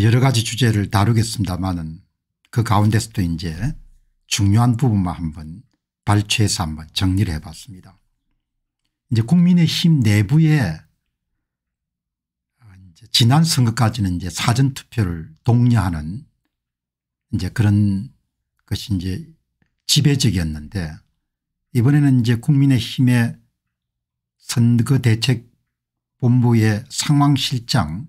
여러 가지 주제를 다루겠습니다만은 그 가운데서도 이제 중요한 부분만 한번 발췌해서 한번 정리를 해봤습니다. 이제 국민의힘 내부에 이제 지난 선거까지는 이제 사전투표를 독려하는 이제 그런 것이 이제 지배적이었는데 이번에는 이제 국민의힘의 선거대책본부의 상황실장으로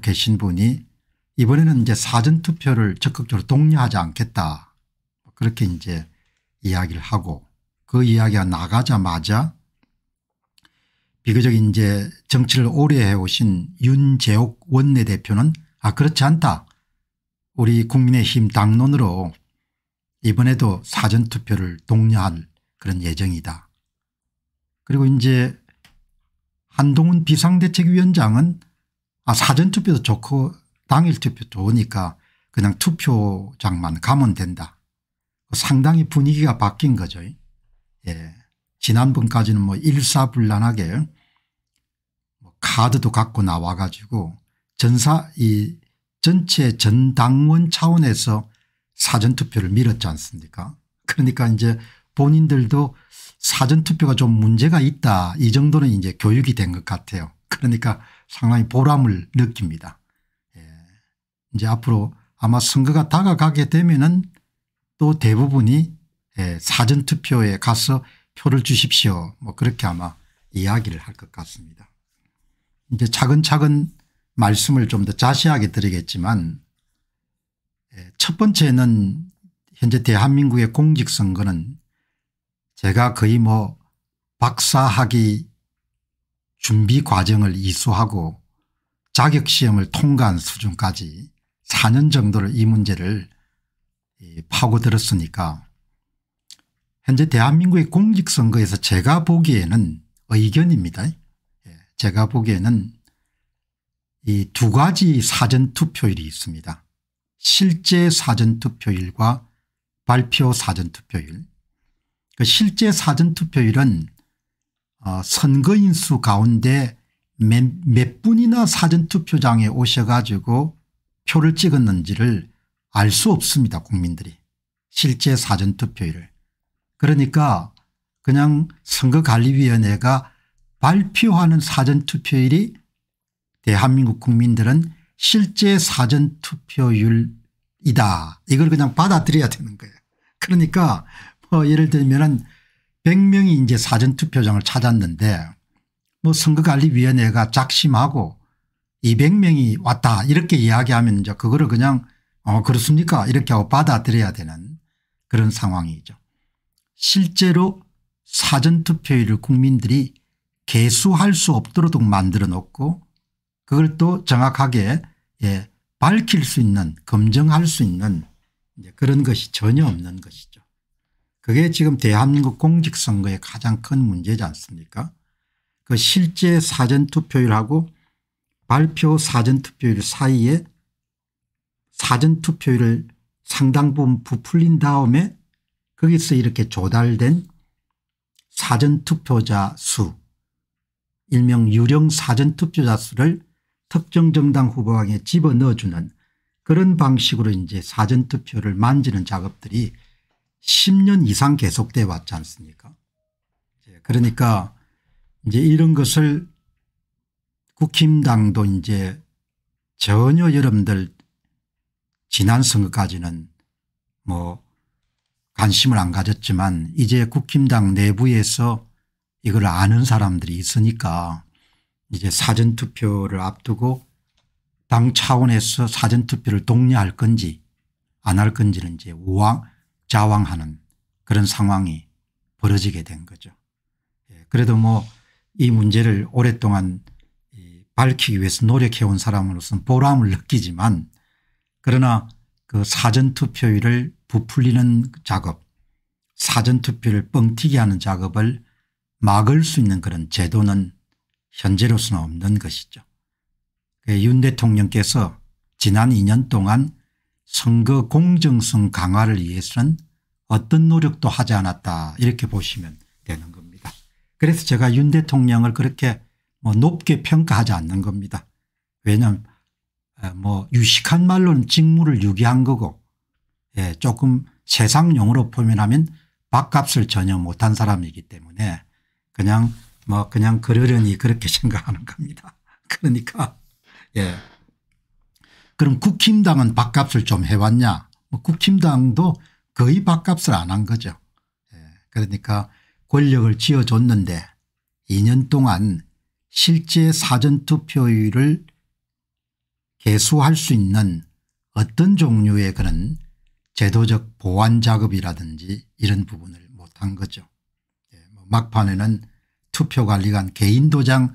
계신 분이 이번에는 이제 사전투표를 적극적으로 독려하지 않겠다 그렇게 이제 이야기를 하고 그 이야기가 나가자마자 비교적 이제 정치를 오래 해오신 윤재옥 원내대표는 아 그렇지 않다 우리 국민의힘 당론으로 이번에도 사전투표를 독려할 그런 예정이다. 그리고 이제 한동훈 비상대책위원장은 아 사전투표도 좋고 당일 투표도 오니까 그냥 투표장만 가면 된다. 상당히 분위기가 바뀐 거죠. 예. 지난번까지는 뭐 일사불란하게 뭐 카드도 갖고 나와 가지고 전사 이 전체 전당원 차원에서 사전투표를 밀었지 않습니까 그러니까 이제 본인들도 사전투표가 좀 문제가 있다 이 정도는 이제 교육이 된 것 같아요. 그러니까 상당히 보람을 느낍니다. 이제 앞으로 아마 선거가 다가가게 되면은 또 대부분이 예, 사전투표에 가서 표를 주십시오. 뭐 그렇게 아마 이야기를 할 것 같습니다. 이제 차근차근 말씀을 좀 더 자세하게 드리겠지만 예, 첫 번째는 현재 대한민국의 공직선거는 제가 거의 뭐 박사학위 준비 과정을 이수하고 자격시험을 통과한 수준까지 4년 정도를 이 문제를 파고들었으니까 현재 대한민국의 공직선거에서 제가 보기에는 의견입니다. 예, 제가 보기에는 이 두 가지 사전투표율이 있습니다. 실제 사전투표율과 발표 사전투표율. 그 실제 사전투표율은 어, 선거인수 가운데 몇, 분이나 사전투표장에 오셔가지고 표를 찍었는지를 알 수 없습니다 국민들이 실제 사전투표율을. 그러니까 그냥 선거관리위원회가 발표하는 사전투표율이 대한민국 국민들은 실제 사전투표율이다 이걸 그냥 받아들여야 되는 거예요. 그러니까 뭐 예를 들면 은 100명이 이제 사전투표장을 찾았는데 뭐 선거관리위원회가 작심하고 200명이 왔다 이렇게 이야기하면 이제 그거를 그냥 어 그렇습니까 이렇게 하고 받아들여야 되는 그런 상황이죠. 실제로 사전투표율을 국민들이 개수할 수 없도록 만들어 놓고 그걸 또 정확하게 예, 밝힐 수 있는 검증할 수 있는 그런 것이 전혀 없는 것이죠. 그게 지금 대한민국 공직선거의 가장 큰 문제지 않습니까 그 실제 사전투표율하고 발표 사전투표일 사이에 사전투표율을 상당 부분 부풀린 다음에 거기서 이렇게 조달된 사전투표자 수 일명 유령 사전투표자 수를 특정 정당 후보에게 집어넣어주는 그런 방식으로 이제 사전투표를 만지는 작업들이 10년 이상 계속돼 왔지 않습니까 예, 그러니까 이제 이런 것을 국힘당도 이제 전혀 여러분들 지난 선거까지는 뭐 관심을 안 가졌지만 이제 국힘당 내부에서 이걸 아는 사람들이 있으니까 이제 사전투표를 앞두고 당 차원에서 사전투표를 독려할 건지 안 할 건지는 이제 우왕 자왕하는 그런 상황이 벌어지게 된 거죠. 예, 그래도 뭐 이 문제를 오랫동안 밝히기 위해서 노력해온 사람으로서는 보람을 느끼지만 그러나 그 사전투표율을 부풀리는 작업 사전투표를 뻥튀기 하는 작업을 막을 수 있는 그런 제도는 현재로서는 없는 것이죠. 그 윤 대통령께서 지난 2년 동안 선거 공정성 강화를 위해서는 어떤 노력도 하지 않았다 이렇게 보시면 되는 겁니다. 그래서 제가 윤 대통령을 그렇게 뭐 높게 평가하지 않는 겁니다. 왜냐하면 뭐 유식한 말로는 직무를 유기한 거고 예, 조금 세상 용어로 표현하면 밥값을 전혀 못한 사람이기 때문에 그냥 뭐 그냥 그러려니 그렇게 생각하는 겁니다. 그러니까 예. 그럼 국힘당은 밥값을 좀 해왔냐 뭐 국힘당도 거의 밥값을 안 한 거죠. 예. 그러니까 권력을 쥐어줬는데 2년 동안 실제 사전투표율을 개수할 수 있는 어떤 종류의 그런 제도적 보완 작업이라든지 이런 부분을 못한 거죠. 예, 뭐 막판에는 투표관리관 개인 도장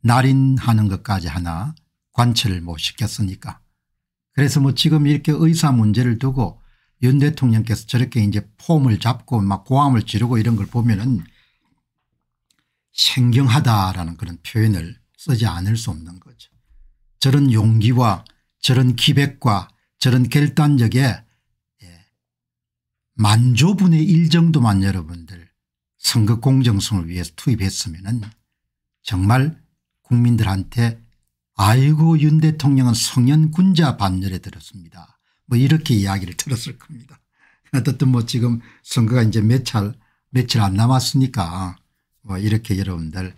날인하는 것까지 하나 관철을 못 뭐 시켰으니까. 그래서 뭐 지금 이렇게 의사 문제를 두고 윤 대통령께서 저렇게 이제 폼을 잡고 막 고함을 지르고 이런 걸 보면은 생경하다라는 그런 표현을 쓰지 않을 수 없는 거죠. 저런 용기와 저런 기백과 저런 결단력에 예, 만조분의 일 정도만 여러분들 선거 공정성을 위해서 투입했으면 정말 국민들한테 아이고 윤 대통령은 성년군자 반열에 들었습니다. 뭐 이렇게 이야기를 들었을 겁니다. 어쨌든 뭐 지금 선거가 이제 몇 차, 며칠 안 남았으니까 뭐 이렇게 여러분들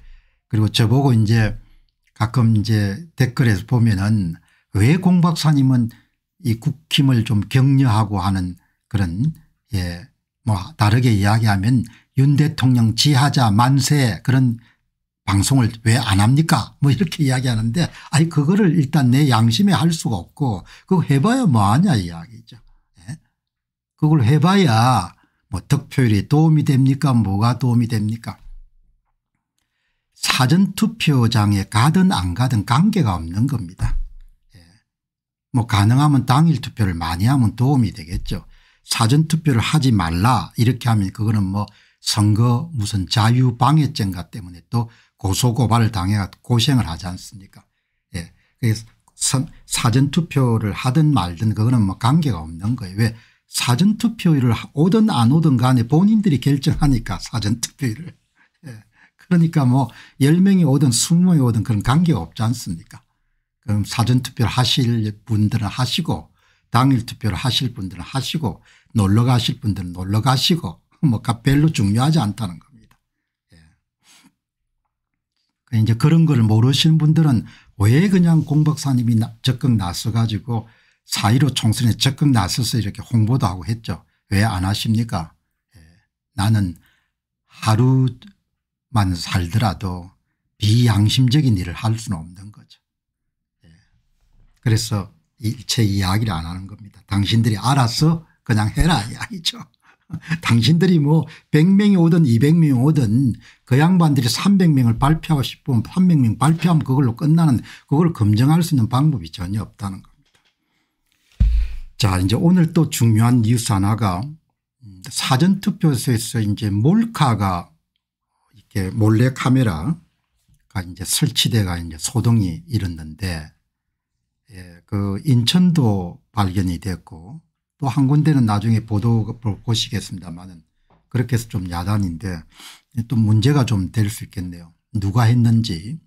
그리고 저보고 이제 가끔 이제 댓글에서 보면은 왜 공박사님은 이 국힘을 좀 격려하고 하는 그런 예 뭐 다르게 이야기하면 윤 대통령 지하자 만세 그런 방송을 왜 안 합니까 뭐 이렇게 이야기하는데 아니 그거를 일단 내 양심에 할 수가 없고 그거 해봐야 뭐하냐 이야기죠. 예? 그걸 해봐야 뭐 득표율이 도움이 됩니까 뭐가 도움이 됩니까 사전투표장에 가든 안 가든 관계가 없는 겁니다. 예. 뭐 가능하면 당일 투표를 많이 하면 도움이 되겠죠. 사전투표를 하지 말라 이렇게 하면 그거는 뭐 선거 무슨 자유방해죄인가 때문에 또 고소고발을 당해가 고생을 하지 않습니까 예. 그래서 사전투표를 하든 말든 그거는 뭐 관계가 없는 거예요. 왜 사전투표를 오든 안 오든 간에 본인들이 결정하니까 사전투표를 그러니까 뭐 10명이 오든 20명이 오든 그런 관계가 없지 않습니까 그럼 사전투표를 하실 분들은 하시고 당일 투표를 하실 분들은 하시고 놀러 가실 분들은 놀러 가시고 뭐 별로 중요하지 않다는 겁니다. 예. 그러니까 이제 그런 걸 모르시는 분들은 왜 그냥 공 박사님이 적극 나서 가지고 사이로 총선에 적극 나서서 이렇게 홍보도 하고 했죠. 왜 안 하십니까 예. 나는 하루 만 살더라도 비양심적인 일을 할 수는 없는 거죠. 예. 그래서 일체 이야기를 안 하는 겁니다. 당신들이 알아서 그냥 해라 이야기죠. 당신들이 뭐 100명이 오든 200명이 오든 그 양반들이 300명을 발표하고 싶으면 300명 발표하면 그걸로 끝나는 그걸 검증할 수 있는 방법이 전혀 없다는 겁니다. 자 이제 오늘 또 중요한 뉴스 하나가 음, 사전투표소에서 이제 몰카가 이렇게 몰래 카메라가 이제 설치돼가 이제 소동이 일었는데 예, 그 인천도 발견이 됐고 또 한 군데는 나중에 보도 보시겠습니다만은 그렇게 해서 좀 야단인데 또 문제가 좀 될 수 있겠네요. 누가 했는지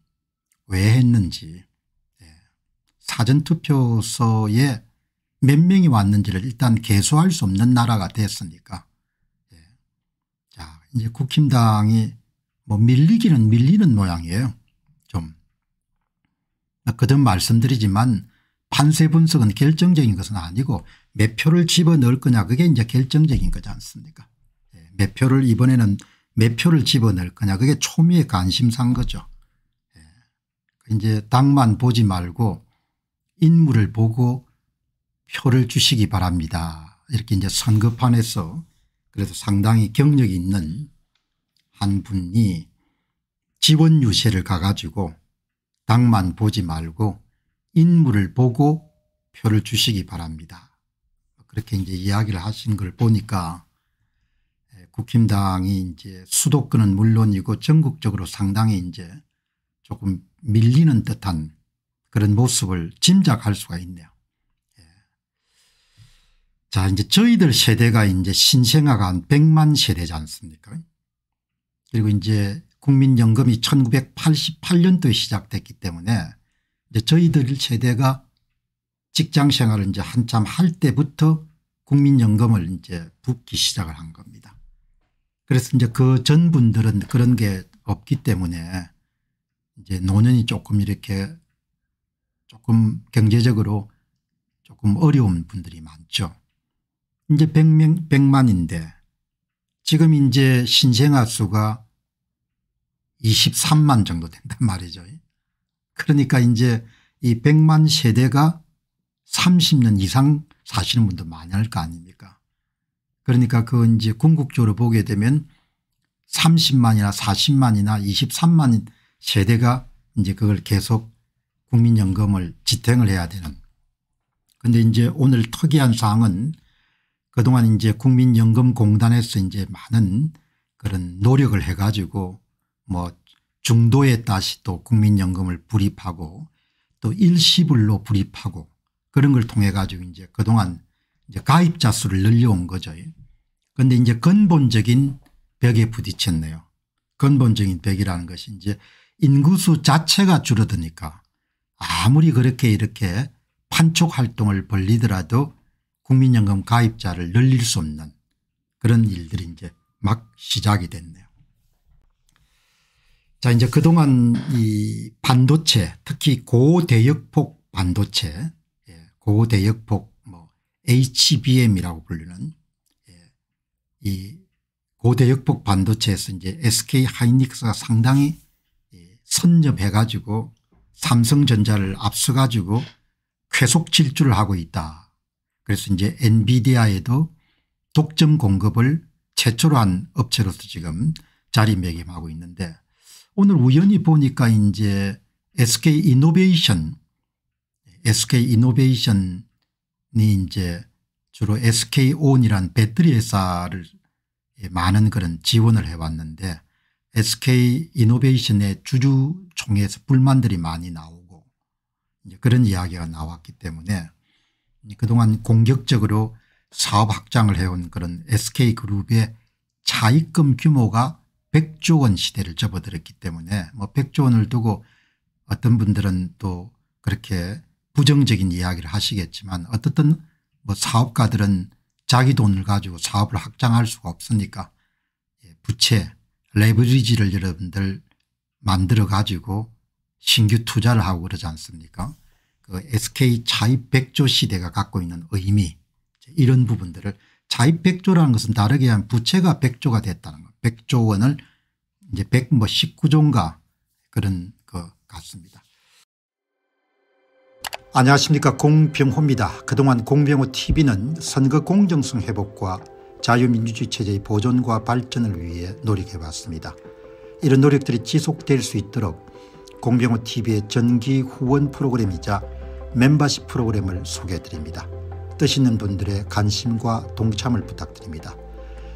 왜 했는지 예. 사전투표소에 몇 명이 왔는지를 일단 개수할 수 없는 나라가 됐으니까 예. 자 이제 국힘당이 뭐 밀리기는 밀리는 모양이에요. 좀. 그전 말씀드리지만 판세 분석은 결정적인 것은 아니고 몇 표를 집어넣을 거냐 그게 이제 결정적인 거지 않습니까 예, 몇 표를 이번에는 몇 표를 집어넣을 거냐 그게 초미의 관심사인 거죠. 예. 그 이제 당만 보지 말고 인물을 보고 표를 주시기 바랍니다. 이렇게 이제 선거판에서 그래도 상당히 경력이 있는 한 분이 지원 유세를 가가지고 당만 보지 말고 인물을 보고 표를 주시기 바랍니다. 그렇게 이제 이야기를 하신 걸 보니까 예, 국힘당이 이제 수도권은 물론이고 전국적으로 상당히 이제 조금 밀리는 듯한 그런 모습을 짐작할 수가 있네요. 예. 자 이제 저희들 세대가 이제 신생아가 한 100만 세대지 않습니까 그리고 이제 국민연금이 1988년도에 시작됐기 때문에 이제 저희들 세대가 직장 생활을 이제 한참 할 때부터 국민연금을 이제 붓기 시작을 한 겁니다. 그래서 이제 그 전 분들은 그런 게 없기 때문에 이제 노년이 조금 이렇게 조금 경제적으로 조금 어려운 분들이 많죠. 이제 100명, 100만인데 지금 이제 신생아 수가 23만 정도 된단 말이죠. 그러니까 이제 이 100만 세대가 30년 이상 사시는 분도 많이 할거 아닙니까 그러니까 그 이제 궁극적으로 보게 되면 30만이나 40만이나 23만 세대가 이제 그걸 계속 국민연금을 지탱을 해야 되는 근데 이제 오늘 특이한 사항은 그동안 이제 국민연금공단에서 이제 많은 그런 노력을 해가지고 뭐 중도에 다시 또 국민연금을 불입하고 또 일시불로 불입하고 그런 걸 통해 가지고 이제 그동안 이제 가입자 수를 늘려온 거죠. 그런데 이제 근본적인 벽에 부딪혔네요. 근본적인 벽이라는 것이 이제 인구수 자체가 줄어드니까 아무리 그렇게 이렇게 판촉 활동을 벌리더라도 국민연금 가입자를 늘릴 수 없는 그런 일들이 이제 막 시작이 됐네요. 자 이제 그동안 이 반도체 특히 고대역폭 반도체 예, 고대역폭 뭐 HBM이라고 불리는 예, 이 고대역폭 반도체에서 이제 SK 하이닉스가 상당히 예, 선접해 가지고 삼성전자를 앞서 가지고 쾌속 질주를 하고 있다. 그래서 이제 엔비디아에도 독점 공급을 최초로 한 업체로서 지금 자리매김하고 있는데 오늘 우연히 보니까 이제 SK 이노베이션, SK 이노베이션이 이제 주로 SK온이란 배터리 회사를 예, 많은 그런 지원을 해왔는데 SK 이노베이션의 주주총회에서 불만들이 많이 나오고 이제 그런 이야기가 나왔기 때문에 그동안 공격적으로 사업 확장을 해온 그런 SK그룹의 차입금 규모가 100조 원 시대를 접어들었기 때문에 뭐 100조 원을 두고 어떤 분들은 또 그렇게 부정적인 이야기를 하시겠지만 어떻든 뭐 사업가들은 자기 돈을 가지고 사업을 확장할 수가 없으니까 예, 부채 레버리지를 여러분들 만들어 가지고 신규 투자를 하고 그러지 않습니까 그 SK 차입 백조 시대가 갖고 있는 의미 이런 부분들을 차입 백조라는 것은 다르게 한 부채가 백조가 됐다는 겁니다. 100조 원을 이제 100뭐 19조인가 그런 것 같습니다. 안녕하십니까 공병호입니다. 그동안 공병호 tv는 선거 공정성 회복과 자유민주주의 체제의 보존과 발전을 위해 노력해왔습니다. 이런 노력들이 지속될 수 있도록 공병호 tv의 전기 후원 프로그램이자 멤버십 프로그램을 소개해드립니다. 뜻 있는 분들의 관심과 동참을 부탁드립니다.